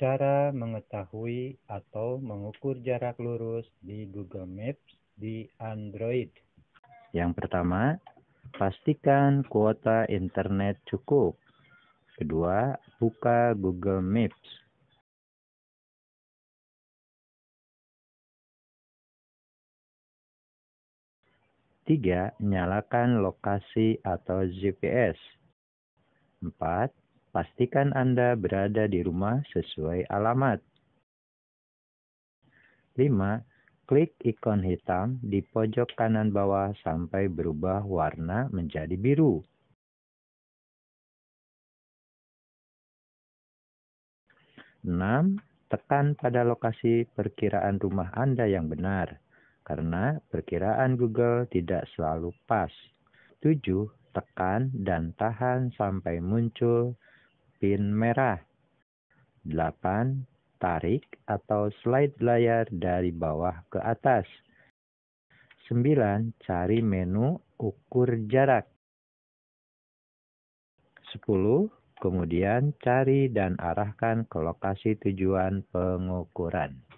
Cara mengetahui atau mengukur jarak lurus di Google Maps di Android. Yang pertama, pastikan kuota internet cukup. Kedua, buka Google Maps. Tiga, nyalakan lokasi atau GPS. Empat, pastikan Anda berada di rumah sesuai alamat. 5. Klik ikon hitam di pojok kanan bawah sampai berubah warna menjadi biru. Enam, tekan pada lokasi perkiraan rumah Anda yang benar, karena perkiraan Google tidak selalu pas. 7. Tekan dan tahan sampai muncul pin merah. 8. Tarik atau slide layar dari bawah ke atas. 9. Cari menu ukur jarak. 10. Kemudian cari dan arahkan ke lokasi tujuan pengukuran.